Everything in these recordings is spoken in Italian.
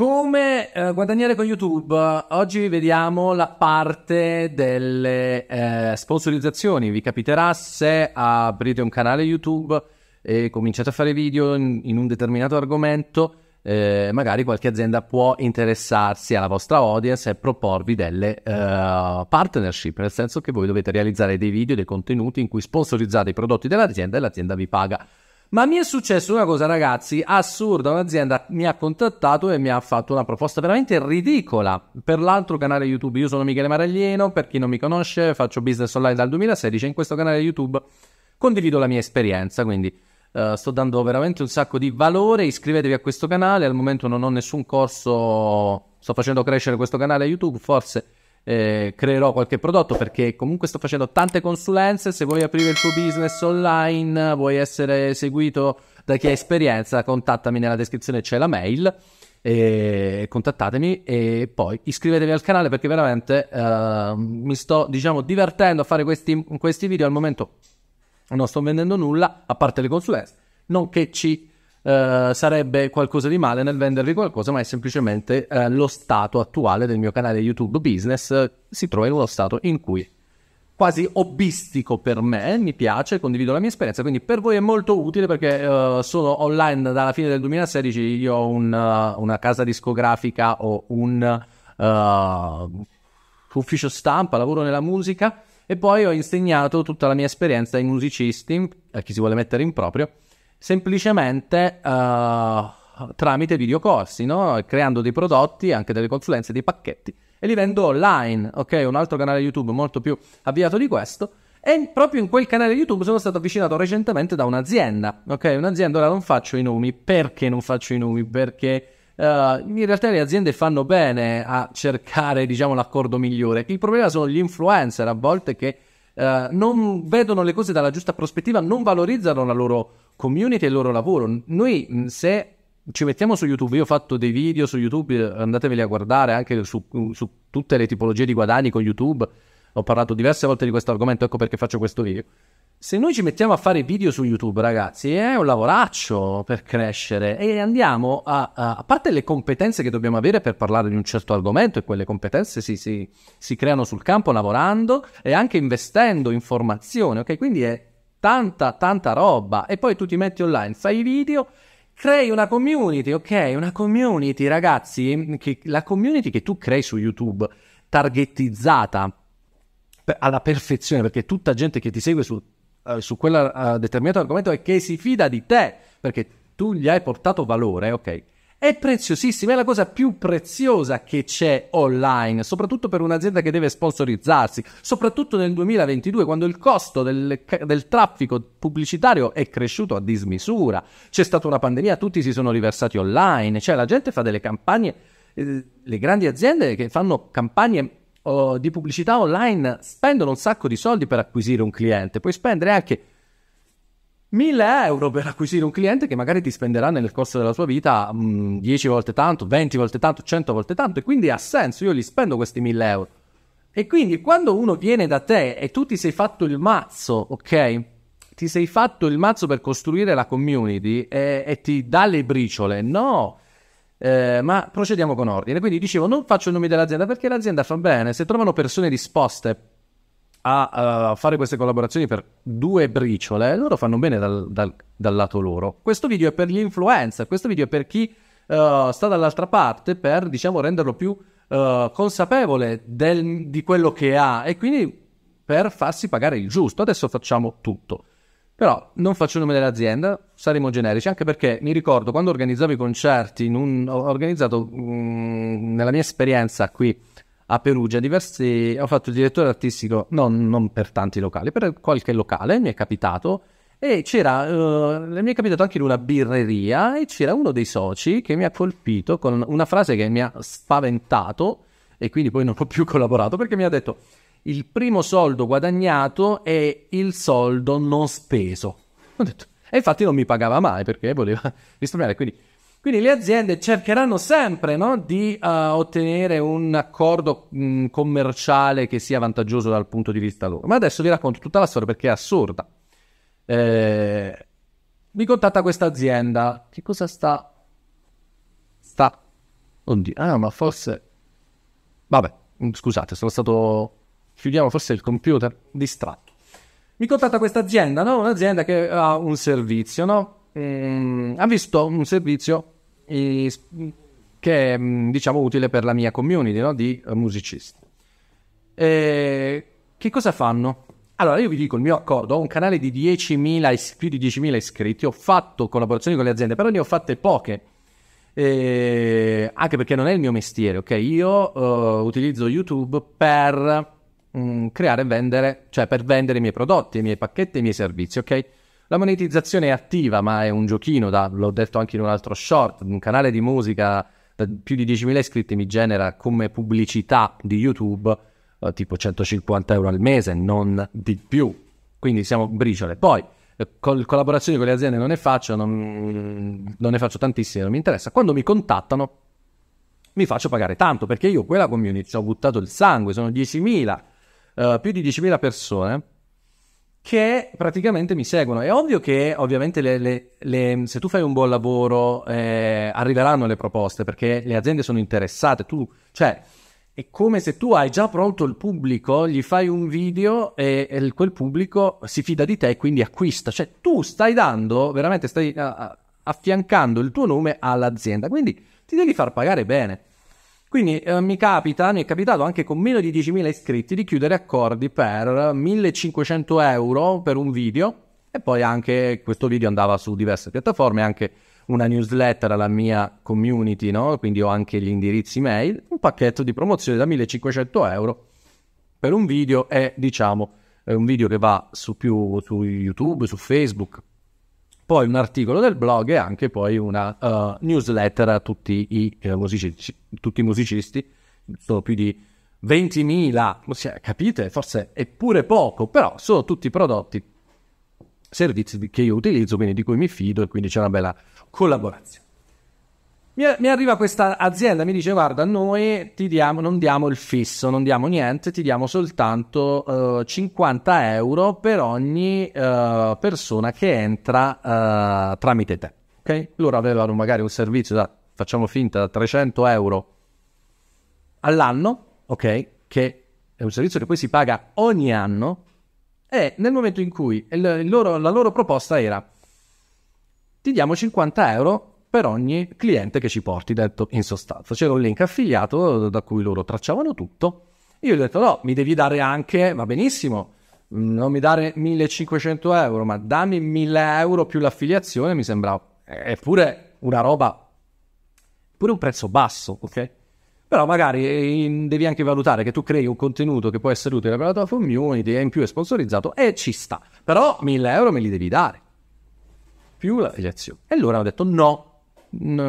Come eh, guadagnare con YouTube? Oggi vediamo la parte delle eh, sponsorizzazioni. Vi capiterà se aprite un canale YouTube e cominciate a fare video in, in un determinato argomento, eh, magari qualche azienda può interessarsi alla vostra audience e proporvi delle eh, partnership, nel senso che voi dovete realizzare dei video, dei contenuti in cui sponsorizzate i prodotti dell'azienda e l'azienda vi paga ma mi è successo una cosa, ragazzi, assurda. Un'azienda mi ha contattato e mi ha fatto una proposta veramente ridicola per l'altro canale YouTube. Io sono Michele Maraglieno, per chi non mi conosce, faccio business online dal 2016 e in questo canale YouTube condivido la mia esperienza, quindi uh, sto dando veramente un sacco di valore. Iscrivetevi a questo canale, al momento non ho nessun corso, sto facendo crescere questo canale YouTube, forse eh, creerò qualche prodotto perché comunque sto facendo tante consulenze. Se vuoi aprire il tuo business online, vuoi essere seguito da chi ha esperienza, contattami nella descrizione, c'è la mail. E contattatemi e poi iscrivetevi al canale perché veramente eh, mi sto diciamo divertendo a fare questi, questi video al momento non sto vendendo nulla a parte le consulenze non che ci eh, sarebbe qualcosa di male nel vendervi qualcosa, ma è semplicemente eh, lo stato attuale del mio canale YouTube Business, eh, si trova in uno stato in cui quasi hobbistico per me, mi piace, condivido la mia esperienza, quindi per voi è molto utile perché uh, sono online dalla fine del 2016, io ho un, uh, una casa discografica, ho un uh, ufficio stampa, lavoro nella musica e poi ho insegnato tutta la mia esperienza ai musicisti, a chi si vuole mettere in proprio, semplicemente uh, tramite videocorsi, no? creando dei prodotti, anche delle consulenze, dei pacchetti e li vendo online, ok? Un altro canale YouTube molto più avviato di questo. E proprio in quel canale YouTube sono stato avvicinato recentemente da un'azienda, ok? Un'azienda, ora non faccio i nomi, perché non faccio i nomi? Perché uh, in realtà le aziende fanno bene a cercare, diciamo, l'accordo migliore. Il problema sono gli influencer a volte che uh, non vedono le cose dalla giusta prospettiva, non valorizzano la loro community e il loro lavoro. Noi se ci mettiamo su YouTube, io ho fatto dei video su YouTube, andateveli a guardare anche su, su tutte le tipologie di guadagni con YouTube, ho parlato diverse volte di questo argomento, ecco perché faccio questo video. Se noi ci mettiamo a fare video su YouTube, ragazzi, è un lavoraccio per crescere e andiamo a, a, a parte le competenze che dobbiamo avere per parlare di un certo argomento, e quelle competenze si, si, si creano sul campo lavorando e anche investendo in formazione, ok? Quindi è tanta, tanta roba. E poi tu ti metti online, fai i video, crei una community, ok? Una community, ragazzi, che, la community che tu crei su YouTube, targetizzata alla perfezione, perché tutta gente che ti segue su, uh, su quel uh, eh, determinato argomento è che si fida di te, perché tu gli hai portato valore, ok? è preziosissima, è la cosa più preziosa che c'è online, soprattutto per un'azienda che deve sponsorizzarsi, soprattutto nel 2022 quando il costo del, del traffico pubblicitario è cresciuto a dismisura, c'è stata una pandemia, tutti si sono riversati online, cioè la gente fa delle campagne, eh, le grandi aziende che fanno campagne oh, di pubblicità online spendono un sacco di soldi per acquisire un cliente, puoi spendere anche 1000 euro per acquisire un cliente che magari ti spenderà nel corso della sua vita mh, mm, 10 volte tanto, 20 volte tanto, 100 volte tanto e quindi ha senso, io gli spendo questi 1000 euro. E quindi quando uno viene da te e tu ti sei fatto il mazzo, ok? Ti sei fatto il mazzo per costruire la community e, e ti dà le briciole, no? Eh, ma procediamo con ordine. Quindi dicevo, non faccio il nome dell'azienda perché l'azienda fa bene, se trovano persone disposte a, uh, fare queste collaborazioni per due briciole, loro fanno bene dal, dal, dal, lato loro. Questo video è per gli influencer, questo video è per chi uh, sta dall'altra parte per, diciamo, renderlo più uh, consapevole del, di quello che ha e quindi per farsi pagare il giusto. Adesso facciamo tutto. Però non faccio il nome dell'azienda, saremo generici, anche perché mi ricordo quando organizzavo i concerti, un, ho organizzato mh, mm, nella mia esperienza qui a Perugia diversi, ho fatto il direttore artistico non, non, per tanti locali, per qualche locale mi è capitato e c'era, eh, mi è capitato anche in una birreria e c'era uno dei soci che mi ha colpito con una frase che mi ha spaventato e quindi poi non ho più collaborato perché mi ha detto il primo soldo guadagnato è il soldo non speso. Ho detto, e infatti non mi pagava mai perché voleva risparmiare, quindi quindi le aziende cercheranno sempre no, di uh, ottenere un accordo mh, mm, commerciale che sia vantaggioso dal punto di vista loro. Ma adesso vi racconto tutta la storia perché è assurda. Eh, mi contatta questa azienda. Che cosa sta? Sta. Oddio, ah, ma forse. Vabbè, mm, scusate, sono stato. Chiudiamo forse il computer distratto. Mi contatta questa azienda, no? Un'azienda che ha un servizio, no? Ehm, ha visto un servizio eh, che è mm, diciamo, utile per la mia community no? di eh, musicisti. E ehm, che cosa fanno? Allora, io vi dico il mio accordo, ho un canale di 10.000, più di 10.000 iscritti, ho fatto collaborazioni con le aziende, però ne ho fatte poche, eh, anche perché non è il mio mestiere, ok? Io uh, utilizzo YouTube per mh, mm, creare e vendere, cioè per vendere i miei prodotti, i miei pacchetti, i miei servizi, ok? La monetizzazione è attiva, ma è un giochino, da, l'ho detto anche in un altro short, un canale di musica da eh, più di 10.000 iscritti mi genera come pubblicità di YouTube eh, tipo 150 euro al mese, non di più. Quindi siamo briciole. Poi eh, col- collaborazioni con le aziende non ne faccio, non, non ne faccio tantissime, non mi interessa. Quando mi contattano mi faccio pagare tanto perché io quella community ci ho buttato il sangue, sono 10.000, eh, più di 10.000 persone che praticamente mi seguono. È ovvio che ovviamente le, le, le, se tu fai un buon lavoro eh, arriveranno le proposte perché le aziende sono interessate. Tu, cioè, è come se tu hai già pronto il pubblico, gli fai un video e, e quel pubblico si fida di te e quindi acquista. Cioè, tu stai dando, veramente stai a, affiancando il tuo nome all'azienda. Quindi ti devi far pagare bene. Quindi eh, mi capita, mi è capitato anche con meno di 10.000 iscritti di chiudere accordi per 1.500 euro per un video e poi anche questo video andava su diverse piattaforme, anche una newsletter alla mia community, no? quindi ho anche gli indirizzi mail, un pacchetto di promozione da 1.500 euro per un video e diciamo è eh, un video che va su più su YouTube, su Facebook, poi un articolo del blog e anche poi una uh, newsletter a tutti i, eh, musicisti, tutti i musicisti, sono più di 20.000, capite? Forse è pure poco, però sono tutti prodotti, servizi che io utilizzo, quindi di cui mi fido e quindi c'è una bella collaborazione. Mi, mi arriva questa azienda, mi dice guarda, noi ti diamo, non diamo il fisso, non diamo niente, ti diamo soltanto uh, eh, 50 euro per ogni uh, persona che entra uh, tramite te. Ok? Loro avevano magari un servizio da, facciamo finta, da 300 euro all'anno, ok? Che è un servizio che poi si paga ogni anno, e nel momento in cui il, il loro, la loro proposta era ti diamo 50 euro per ogni cliente che ci porti, detto in sostanza. C'era un link affiliato da cui loro tracciavano tutto. Io gli ho detto no, mi devi dare anche, va benissimo, mm, non mi dare 1500 euro, ma dammi 1000 euro più l'affiliazione, mi sembrava, eh, eppure una roba, pure un prezzo basso, ok? Però magari eh, devi anche valutare che tu crei un contenuto che può essere utile per la tua community e in più è sponsorizzato e ci sta. Però 1000 euro me li devi dare. Più l'affiliazione. E loro hanno detto no,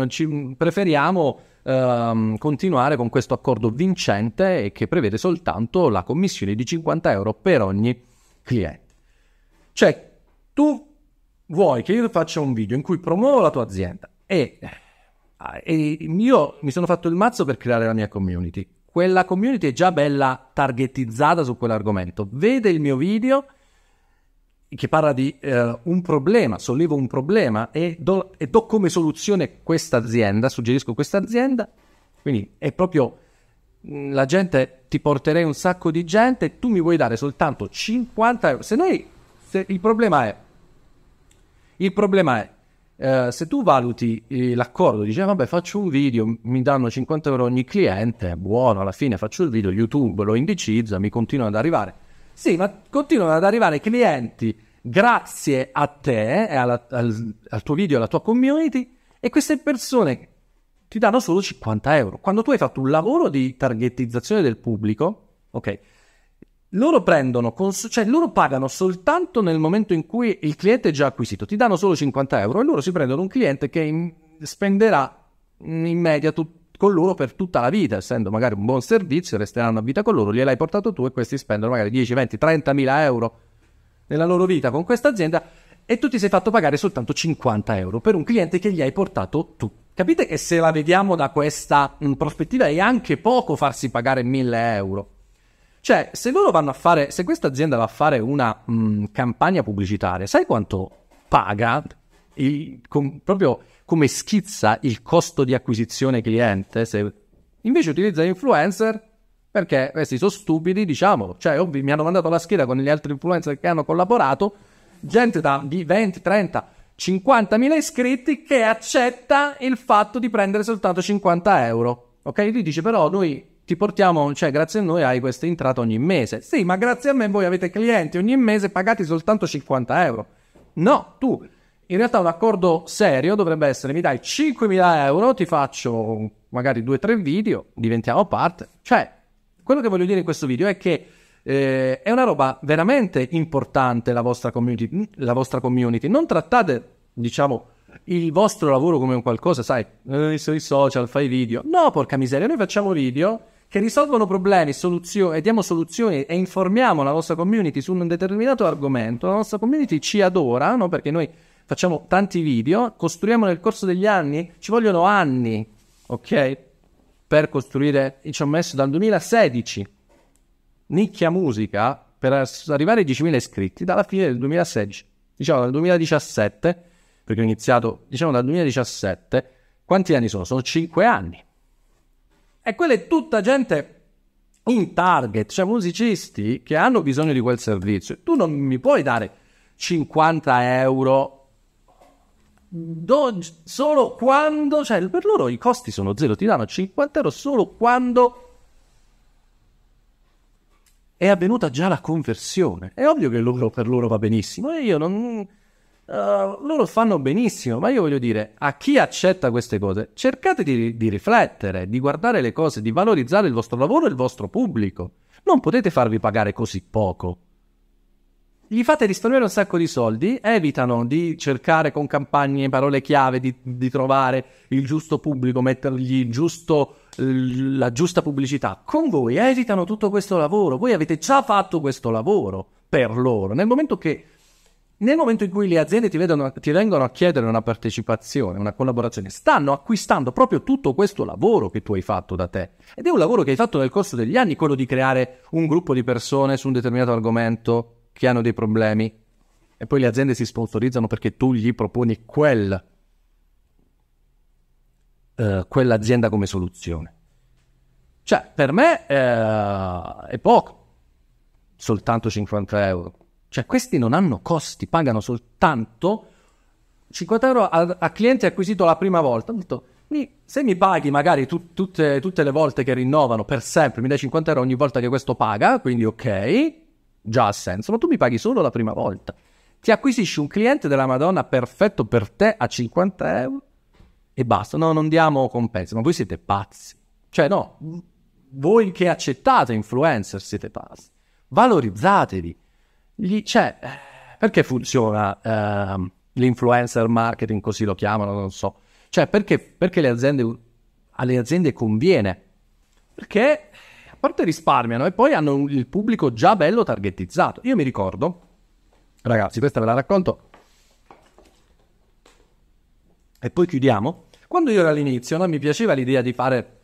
ci preferiamo ehm, continuare con questo accordo vincente e che prevede soltanto la commissione di 50 euro per ogni cliente. Cioè, tu vuoi che io faccia un video in cui promuovo la tua azienda e, eh, e io mi sono fatto il mazzo per creare la mia community. Quella community è già bella targetizzata su quell'argomento. Vede il mio video che parla di eh, un problema, sollevo un problema e do, e do come soluzione questa azienda, suggerisco questa azienda, quindi è proprio mm, la gente, ti porterei un sacco di gente, tu mi vuoi dare soltanto 50 euro, se noi, se il problema è, il problema è, eh, se tu valuti eh, l'accordo, dici ah, vabbè faccio un video, mi danno 50 euro ogni cliente, buono, alla fine faccio il video, YouTube lo indicizza, mi continua ad arrivare, sì, ma continuano ad arrivare clienti grazie a te e alla, al, al tuo video, alla tua community e queste persone ti danno solo 50 euro. Quando tu hai fatto un lavoro di targetizzazione del pubblico, ok, loro prendono, cons- cioè loro pagano soltanto nel momento in cui il cliente è già acquisito, ti danno solo 50 euro e loro si prendono un cliente che in- spenderà in media tutto con loro per tutta la vita, essendo magari un buon servizio, resteranno a vita con loro, gliel'hai portato tu e questi spendono magari 10, 20, 30 mila euro nella loro vita con questa azienda e tu ti sei fatto pagare soltanto 50 euro per un cliente che gli hai portato tu. Capite che se la vediamo da questa mm, prospettiva è anche poco farsi pagare 1000 euro. Cioè, se loro vanno a fare, se questa azienda va a fare una mh, mm, campagna pubblicitaria, sai quanto paga il, com, proprio come schizza il costo di acquisizione cliente. Se... Invece utilizza influencer perché questi sono stupidi, diciamolo. Cioè, ovvi, mi hanno mandato la scheda con gli altri influencer che hanno collaborato, gente da, 20, 30, 50.000 iscritti che accetta il fatto di prendere soltanto 50 euro. Ok? Lui dice però noi ti portiamo, cioè grazie a noi hai questa entrata ogni mese. Sì, ma grazie a me voi avete clienti ogni mese pagati soltanto 50 euro. No, tu in realtà un accordo serio dovrebbe essere mi dai 5.000 euro, ti faccio magari due o tre video, diventiamo parte. Cioè, quello che voglio dire in questo video è che eh, è una roba veramente importante la vostra community. La vostra community. Non trattate, diciamo, il vostro lavoro come un qualcosa, sai, eh, sui social fai video. No, porca miseria, noi facciamo video che risolvono problemi, soluzioni, e diamo soluzioni e informiamo la nostra community su un determinato argomento. La nostra community ci adora, no? Perché noi facciamo tanti video, costruiamo nel corso degli anni, ci vogliono anni, ok? Per costruire, ci ho messo dal 2016, nicchia musica, per arrivare ai 10.000 iscritti, dalla fine del 2016, diciamo dal 2017, perché ho iniziato, diciamo dal 2017, quanti anni sono? Sono 5 anni. E quella è tutta gente in target, cioè musicisti che hanno bisogno di quel servizio. Tu non mi puoi dare 50 euro don- solo quando, cioè per loro i costi sono zero, ti danno 50 euro solo quando è avvenuta già la conversione. È ovvio che loro, per loro va benissimo, e io non... Uh, loro fanno benissimo, ma io voglio dire, a chi accetta queste cose, cercate di, di, riflettere, di guardare le cose, di valorizzare il vostro lavoro e il vostro pubblico. Non potete farvi pagare così poco gli fate risparmiare un sacco di soldi, evitano di cercare con campagne, parole chiave, di, di trovare il giusto pubblico, mettergli giusto, la giusta pubblicità. Con voi evitano tutto questo lavoro, voi avete già fatto questo lavoro per loro. Nel momento, che, nel momento in cui le aziende ti, vedono, ti vengono a chiedere una partecipazione, una collaborazione, stanno acquistando proprio tutto questo lavoro che tu hai fatto da te. Ed è un lavoro che hai fatto nel corso degli anni, quello di creare un gruppo di persone su un determinato argomento che hanno dei problemi e poi le aziende si sponsorizzano perché tu gli proponi quel, eh, quell'azienda come soluzione. Cioè, per me eh, è poco, soltanto 50 euro. Cioè, questi non hanno costi, pagano soltanto 50 euro a, a cliente acquisito la prima volta. Detto, se mi paghi magari tu, tutte, tutte le volte che rinnovano per sempre, mi dai 50 euro ogni volta che questo paga, quindi ok, già ha senso, ma tu mi paghi solo la prima volta. Ti acquisisci un cliente della Madonna perfetto per te a 50 euro e basta. No, non diamo compensi, ma voi siete pazzi. Cioè, no, voi che accettate influencer siete pazzi. Valorizzatevi. Gli, cioè, eh, perché funziona eh, l'influencer marketing, così lo chiamano, non so. Cioè, perché, perché aziende, alle aziende conviene? Perché parte risparmiano e poi hanno il pubblico già bello targettizzato. Io mi ricordo, ragazzi, questa ve la racconto. E poi chiudiamo. Quando io ero all'inizio, no, mi piaceva l'idea di fare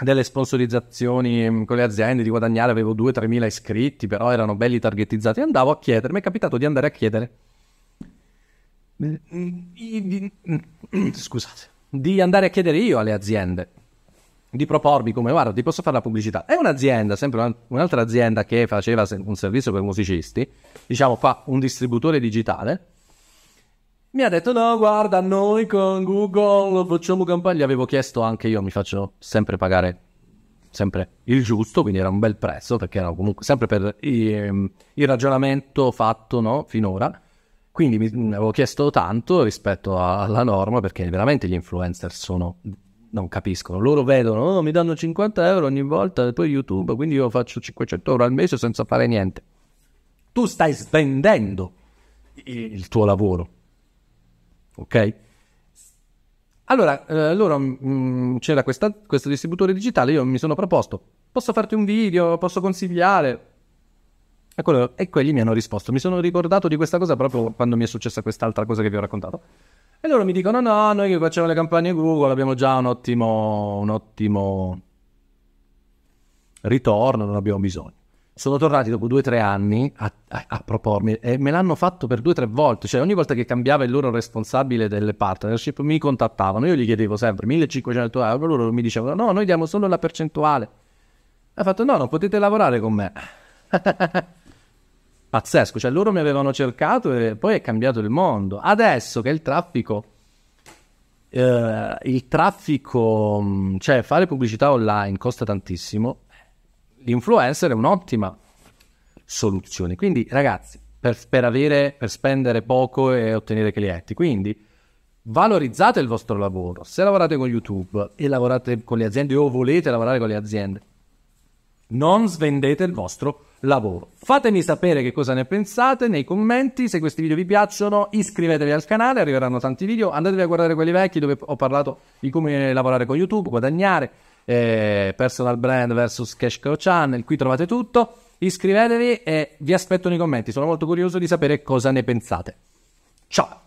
delle sponsorizzazioni mm, con le aziende, di guadagnare, avevo 2-3 mila iscritti, però erano belli targetizzati, andavo a chiedere, mi è capitato di andare a chiedere, mm, scusate, di andare a chiedere io alle aziende, di propormi come guarda ti posso fare la pubblicità è un'azienda sempre un'altra azienda che faceva un servizio per musicisti diciamo fa un distributore digitale mi ha detto no guarda noi con Google facciamo campagna gli avevo chiesto anche io mi faccio sempre pagare sempre il giusto quindi era un bel prezzo perché era comunque sempre per il, ehm, il ragionamento fatto no, finora quindi mi avevo chiesto tanto rispetto alla norma perché veramente gli influencer sono non capiscono. Loro vedono, oh, mi danno 50 euro ogni volta, e poi YouTube, quindi io faccio 500 euro al mese senza fare niente. Tu stai svendendo il tuo lavoro. Ok? Allora, eh, mm, c'era questa, questo distributore digitale, io mi sono proposto, posso farti un video, posso consigliare? E, e quelli mi hanno risposto. Mi sono ricordato di questa cosa proprio quando mi è successa quest'altra cosa che vi ho raccontato. E loro mi dicono: no, noi che facciamo le campagne Google abbiamo già un ottimo, un ottimo ritorno, non abbiamo bisogno. Sono tornati dopo due o tre anni a, a, a, propormi e me l'hanno fatto per due o tre volte, cioè ogni volta che cambiava il loro responsabile delle partnership mi contattavano, io gli chiedevo sempre 1500 euro, loro mi dicevano no, noi diamo solo la percentuale. Ha fatto no, non potete lavorare con me. pazzesco, cioè loro mi avevano cercato e poi è cambiato il mondo. Adesso che il traffico, eh, il traffico, mm, cioè fare pubblicità online costa tantissimo, l'influencer è un'ottima soluzione. Quindi ragazzi, per, per, avere, per spendere poco e ottenere clienti, quindi valorizzate il vostro lavoro. Se lavorate con YouTube e lavorate con le aziende o volete lavorare con le aziende, non svendete il vostro lavoro. Fatemi sapere che cosa ne pensate nei commenti, se questi video vi piacciono iscrivetevi al canale, arriveranno tanti video, andatevi a guardare quelli vecchi dove ho parlato di come lavorare con YouTube, guadagnare, eh, personal brand versus cash cow channel, qui trovate tutto, iscrivetevi e vi aspetto nei commenti, sono molto curioso di sapere cosa ne pensate. Ciao!